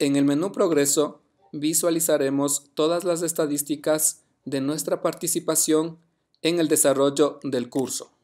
En el menú Progreso visualizaremos todas las estadísticas de nuestra participación en el desarrollo del curso.